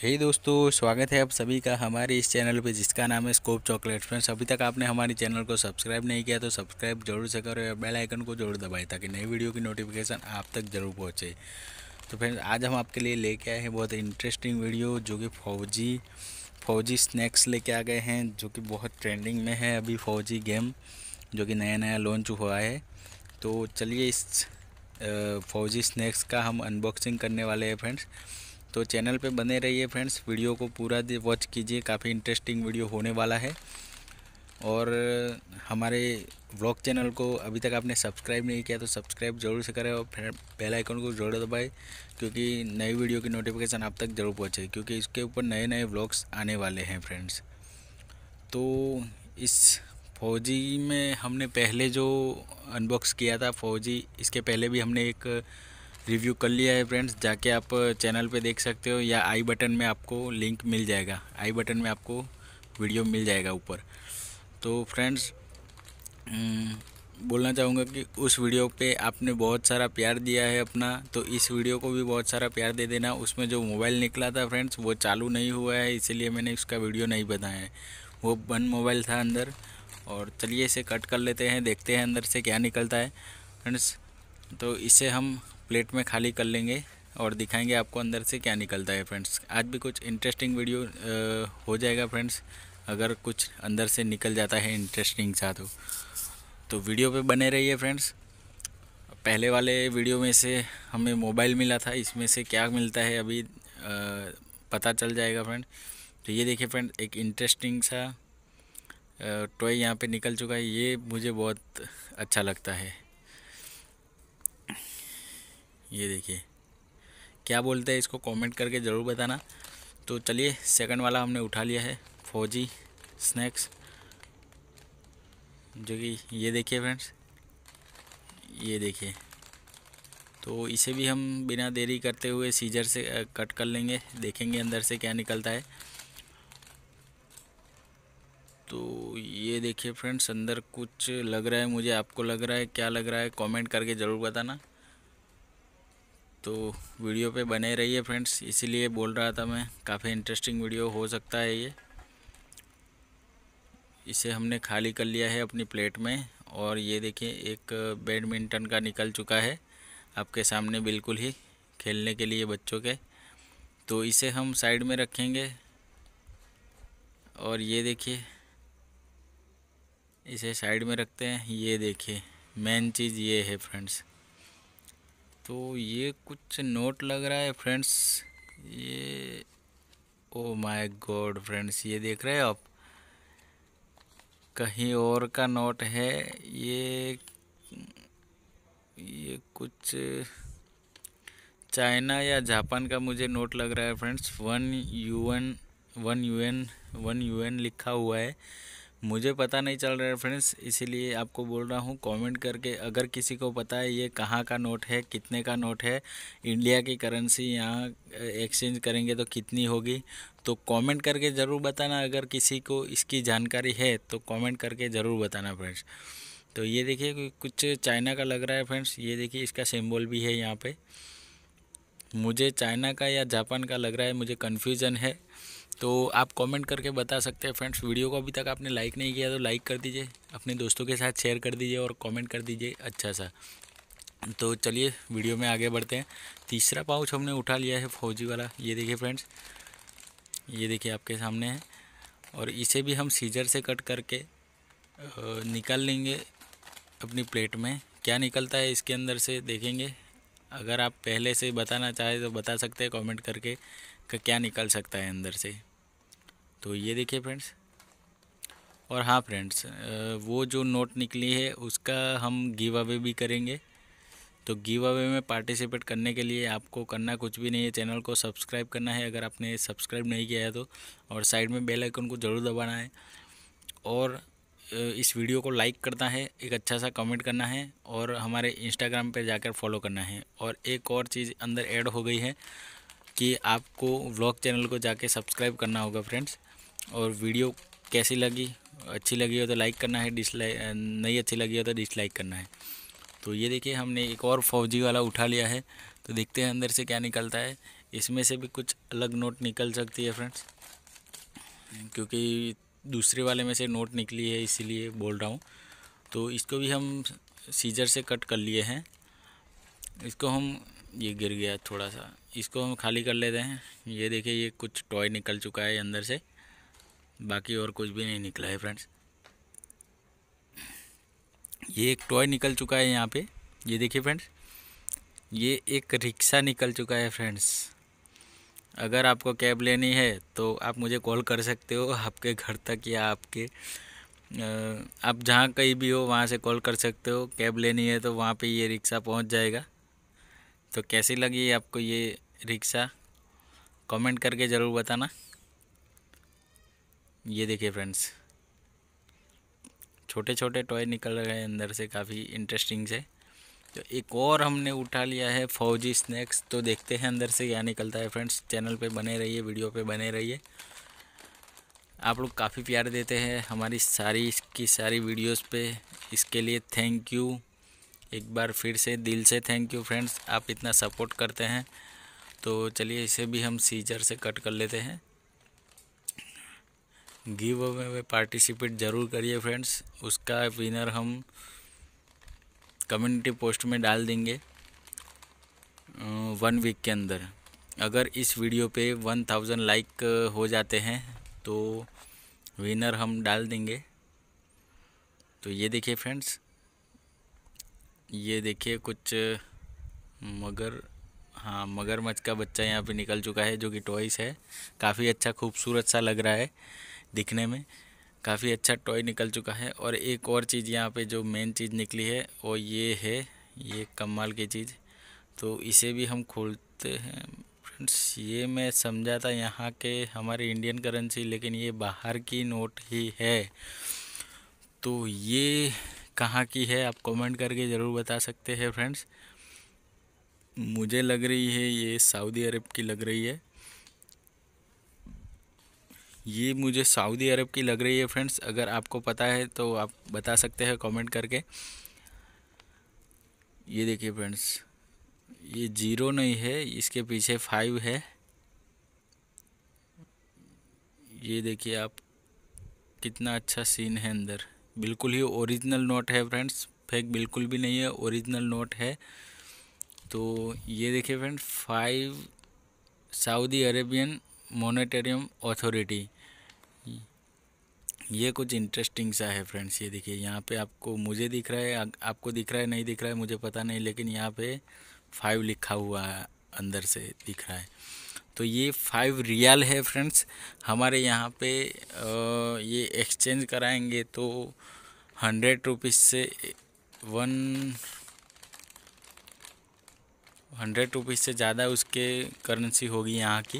हे दोस्तों स्वागत है आप सभी का हमारे इस चैनल पे जिसका नाम है स्कोप चॉकलेट फ्रेंड्स अभी तक आपने हमारे चैनल को सब्सक्राइब नहीं किया तो सब्सक्राइब जरूर से करो और बेल आइकन को जरूर दबाएं ताकि नई वीडियो की नोटिफिकेशन आप तक जरूर पहुंचे तो फ्रेंड्स आज हम आपके लिए लेके आए हैं बहुत इंटरेस्टिंग वीडियो जो कि फौजी फौजी स्नैक्स लेके आ गए हैं जो कि बहुत ट्रेंडिंग में है अभी फौजी गेम जो कि नया नया लॉन्च हुआ है तो चलिए इस फौजी स्नैक्स का हम अनबॉक्सिंग करने वाले हैं फ्रेंड्स तो चैनल पे बने रहिए फ्रेंड्स वीडियो को पूरा वॉच कीजिए काफ़ी इंटरेस्टिंग वीडियो होने वाला है और हमारे व्लॉग चैनल को अभी तक आपने सब्सक्राइब नहीं किया तो सब्सक्राइब जरूर से करें और बेल आइकन को जरूर दबाएं क्योंकि नई वीडियो की नोटिफिकेशन आप तक जरूर पहुँचे क्योंकि इसके ऊपर नए नए व्लॉग्स आने वाले हैं फ्रेंड्स तो इस फौजी में हमने पहले जो अनबॉक्स किया था फौजी इसके पहले भी हमने एक रिव्यू कर लिया है फ्रेंड्स जाके आप चैनल पे देख सकते हो या आई बटन में आपको लिंक मिल जाएगा आई बटन में आपको वीडियो मिल जाएगा ऊपर तो फ्रेंड्स बोलना चाहूँगा कि उस वीडियो पे आपने बहुत सारा प्यार दिया है अपना तो इस वीडियो को भी बहुत सारा प्यार दे देना उसमें जो मोबाइल निकला था फ्रेंड्स वो चालू नहीं हुआ है इसीलिए मैंने उसका वीडियो नहीं बनाया है वो बंद मोबाइल था अंदर और चलिए इसे कट कर लेते हैं देखते हैं अंदर से क्या निकलता है फ्रेंड्स तो इसे हम प्लेट में खाली कर लेंगे और दिखाएंगे आपको अंदर से क्या निकलता है फ्रेंड्स आज भी कुछ इंटरेस्टिंग वीडियो हो जाएगा फ्रेंड्स अगर कुछ अंदर से निकल जाता है इंटरेस्टिंग सा तो तो वीडियो पे बने रहिए फ्रेंड्स पहले वाले वीडियो में से हमें मोबाइल मिला था इसमें से क्या मिलता है अभी आ, पता चल जाएगा फ्रेंड तो ये देखिए फ्रेंड एक इंटरेस्टिंग सा टॉय यहाँ पे निकल चुका है ये मुझे बहुत अच्छा लगता है ये देखिए क्या बोलते हैं इसको कमेंट करके ज़रूर बताना तो चलिए सेकंड वाला हमने उठा लिया है फौजी स्नैक्स जो कि ये देखिए फ्रेंड्स ये देखिए तो इसे भी हम बिना देरी करते हुए सीजर से कट कर लेंगे देखेंगे अंदर से क्या निकलता है तो ये देखिए फ्रेंड्स अंदर कुछ लग रहा है मुझे आपको लग रहा है क्या लग रहा है कमेंट करके ज़रूर बताना तो वीडियो पे बने रहिए फ्रेंड्स इसीलिए बोल रहा था मैं काफ़ी इंटरेस्टिंग वीडियो हो सकता है ये इसे हमने खाली कर लिया है अपनी प्लेट में और ये देखिए एक बैडमिंटन का निकल चुका है आपके सामने बिल्कुल ही खेलने के लिए बच्चों के तो इसे हम साइड में रखेंगे और ये देखिए इसे साइड में रखते हैं ये देखिए मेन चीज़ ये है फ्रेंड्स तो ये कुछ नोट लग रहा है फ्रेंड्स ये ओ माय गॉड फ्रेंड्स ये देख रहे हो आप कहीं और का नोट है ये ये कुछ चाइना या जापान का मुझे नोट लग रहा है friends one UN one UN one UN लिखा हुआ है मुझे पता नहीं चल रहा है फ्रेंड्स इसीलिए आपको बोल रहा हूँ कमेंट करके अगर किसी को पता है ये कहाँ का नोट है कितने का नोट है इंडिया की करेंसी यहाँ एक्सचेंज करेंगे तो कितनी होगी तो कमेंट करके ज़रूर बताना अगर किसी को इसकी जानकारी है तो कमेंट करके ज़रूर बताना फ्रेंड्स तो ये देखिए कुछ चाइना का लग रहा है फ्रेंड्स ये देखिए इसका सिम्बॉल भी है यहाँ पर मुझे चाइना का या जापान का लग रहा है मुझे कन्फ्यूज़न है तो आप कमेंट करके बता सकते हैं फ्रेंड्स वीडियो को अभी तक आपने लाइक नहीं किया तो लाइक कर दीजिए अपने दोस्तों के साथ शेयर कर दीजिए और कमेंट कर दीजिए अच्छा सा तो चलिए वीडियो में आगे बढ़ते हैं तीसरा पाउच हमने उठा लिया है फौजी वाला ये देखिए फ्रेंड्स ये देखिए आपके सामने है और इसे भी हम सीजर से कट करके निकाल लेंगे अपनी प्लेट में क्या निकलता है इसके अंदर से देखेंगे अगर आप पहले से बताना चाहें तो बता सकते हैं कमेंट करके का क्या निकल सकता है अंदर से तो ये देखिए फ्रेंड्स और हाँ फ्रेंड्स वो जो नोट निकली है उसका हम गिव अवे भी करेंगे तो गिव अवे में पार्टिसिपेट करने के लिए आपको करना कुछ भी नहीं है चैनल को सब्सक्राइब करना है अगर आपने सब्सक्राइब नहीं किया है तो और साइड में बेल आइकन को ज़रूर दबाना है और इस वीडियो को लाइक करना है एक अच्छा सा कमेंट करना है और हमारे इंस्टाग्राम पर जाकर फॉलो करना है और एक और चीज़ अंदर एड हो गई है कि आपको व्लॉग चैनल को जाके सब्सक्राइब करना होगा फ्रेंड्स और वीडियो कैसी लगी अच्छी लगी हो तो लाइक करना है डिसलाइक नहीं अच्छी लगी हो तो डिसलाइक करना है तो ये देखिए हमने एक और फौजी वाला उठा लिया है तो देखते हैं अंदर से क्या निकलता है इसमें से भी कुछ अलग नोट निकल सकती है फ्रेंड्स क्योंकि दूसरे वाले में से नोट निकली है इसीलिए बोल रहा हूँ तो इसको भी हम सीजर से कट कर लिए हैं इसको हम ये गिर गया थोड़ा सा इसको हम खाली कर लेते हैं ये देखिए ये कुछ टॉय निकल चुका है अंदर से बाकी और कुछ भी नहीं निकला है फ्रेंड्स ये एक टॉय निकल चुका है यहाँ पे ये देखिए फ्रेंड्स ये एक रिक्शा निकल चुका है फ्रेंड्स अगर आपको कैब लेनी है तो आप मुझे कॉल कर सकते हो आपके घर तक या आपके आप जहाँ कहीं भी हो वहाँ से कॉल कर सकते हो कैब लेनी है तो वहाँ पे ये रिक्शा पहुँच जाएगा तो कैसी लगी आपको ये रिक्शा कमेंट करके ज़रूर बताना ये देखिए फ्रेंड्स छोटे छोटे टॉय निकल रहे हैं अंदर से काफ़ी इंटरेस्टिंग से तो एक और हमने उठा लिया है फौजी स्नैक्स तो देखते हैं अंदर से क्या निकलता है फ्रेंड्स चैनल पे बने रहिए वीडियो पे बने रहिए आप लोग काफ़ी प्यार देते हैं हमारी सारी की सारी वीडियोस पे इसके लिए थैंक यू एक बार फिर से दिल से थैंक यू फ्रेंड्स आप इतना सपोर्ट करते हैं तो चलिए इसे भी हम सीजर से कट कर लेते हैं गिव अवे में पार्टिसिपेट ज़रूर करिए फ्रेंड्स उसका विनर हम कम्युनिटी पोस्ट में डाल देंगे वन वीक के अंदर अगर इस वीडियो पे वन थाउजेंड लाइक हो जाते हैं तो विनर हम डाल देंगे तो ये देखिए फ्रेंड्स ये देखिए कुछ मगर हाँ मगरमच्छ का बच्चा यहाँ पे निकल चुका है जो कि टॉयस है काफ़ी अच्छा खूबसूरत सा लग रहा है दिखने में काफ़ी अच्छा टॉय निकल चुका है और एक और चीज़ यहाँ पे जो मेन चीज़ निकली है वो ये है ये कमाल की चीज़ तो इसे भी हम खोलते हैं फ्रेंड्स ये मैं समझा था यहाँ के हमारे इंडियन करेंसी लेकिन ये बाहर की नोट ही है तो ये कहाँ की है आप कमेंट करके ज़रूर बता सकते हैं फ्रेंड्स मुझे लग रही है ये सऊदी अरब की लग रही है ये मुझे सऊदी अरब की लग रही है फ्रेंड्स अगर आपको पता है तो आप बता सकते हैं कमेंट करके ये देखिए फ्रेंड्स ये जीरो नहीं है इसके पीछे फाइव है ये देखिए आप कितना अच्छा सीन है अंदर बिल्कुल ही ओरिजिनल नोट है फ्रेंड्स फेक बिल्कुल भी नहीं है ओरिजिनल नोट है तो ये देखिए friend five Saudi Arabian monetary authority ये कुछ इंटरेस्टिंग सा है फ्रेंड्स ये देखिए यहाँ पे आपको मुझे दिख रहा है आपको दिख रहा है नहीं दिख रहा है मुझे पता नहीं लेकिन यहाँ पे फाइव लिखा हुआ है अंदर से दिख रहा है तो ये फाइव रियाल है फ्रेंड्स हमारे यहाँ पे ये एक्सचेंज कराएंगे तो हंड्रेड रुपीज़ से वन हंड्रेड रुपीज़ से ज़्यादा उसके करेंसी होगी यहाँ की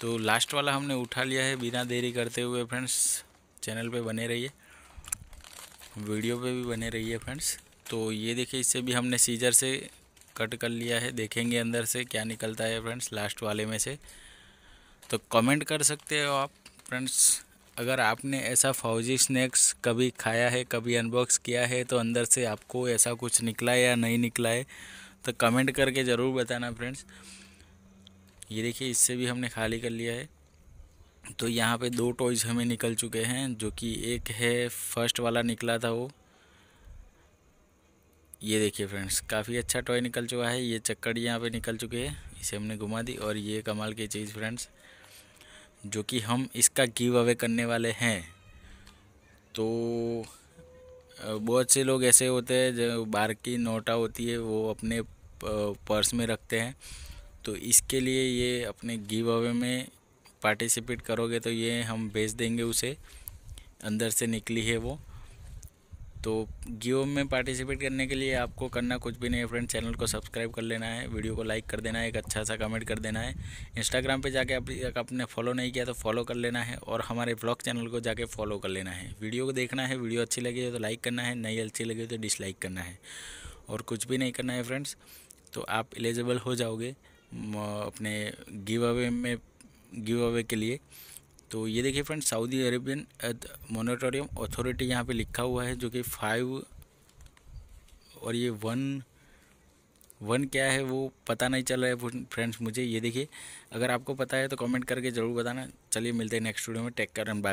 तो लास्ट वाला हमने उठा लिया है बिना देरी करते हुए फ्रेंड्स चैनल पे बने रहिए वीडियो पे भी बने रहिए फ्रेंड्स तो ये देखिए इससे भी हमने सीजर से कट कर लिया है देखेंगे अंदर से क्या निकलता है फ्रेंड्स लास्ट वाले में से तो कमेंट कर सकते हो आप फ्रेंड्स अगर आपने ऐसा फौजी स्नैक्स कभी खाया है कभी अनबॉक्स किया है तो अंदर से आपको ऐसा कुछ निकला है या नहीं निकला है तो कमेंट करके ज़रूर बताना फ्रेंड्स ये देखिए इससे भी हमने खाली कर लिया है तो यहाँ पे दो टॉयज़ हमें निकल चुके हैं जो कि एक है फर्स्ट वाला निकला था वो ये देखिए फ्रेंड्स काफ़ी अच्छा टॉय निकल चुका है ये चक्कर यहाँ पे निकल चुके हैं इसे हमने घुमा दी और ये कमाल की चीज़ फ्रेंड्स जो कि हम इसका गिव अवे करने वाले हैं तो बहुत से लोग ऐसे होते हैं जो बार की नोटा होती है वो अपने पर्स में रखते हैं तो इसके लिए ये अपने गिव अवे में पार्टिसिपेट करोगे तो ये हम भेज देंगे उसे अंदर से निकली है वो तो जियो में पार्टिसिपेट करने के लिए आपको करना कुछ भी नहीं है फ्रेंड चैनल को सब्सक्राइब कर लेना है वीडियो को लाइक कर देना है एक अच्छा सा कमेंट कर देना है इंस्टाग्राम पे जाके अभी तक आपने फॉलो नहीं किया तो फॉलो कर लेना है और हमारे ब्लॉग चैनल को जाके फॉलो कर लेना है वीडियो को देखना है वीडियो अच्छी लगी तो लाइक करना है नहीं अच्छी लगी तो डिसलाइक करना है और कुछ भी नहीं करना है फ्रेंड्स तो आप एलिजिबल हो जाओगे अपने गिव अवे में गिव अवे के लिए तो ये देखिए friend Saudi Arabian monetary authority यहाँ पे लिखा हुआ है जो कि फाइव और ये वन वन क्या है वो पता नहीं चल रहा है फ्रेंड्स मुझे ये देखिए अगर आपको पता है तो कमेंट करके ज़रूर बताना चलिए मिलते हैं नेक्स्ट वीडियो में टेक कर एंड बाय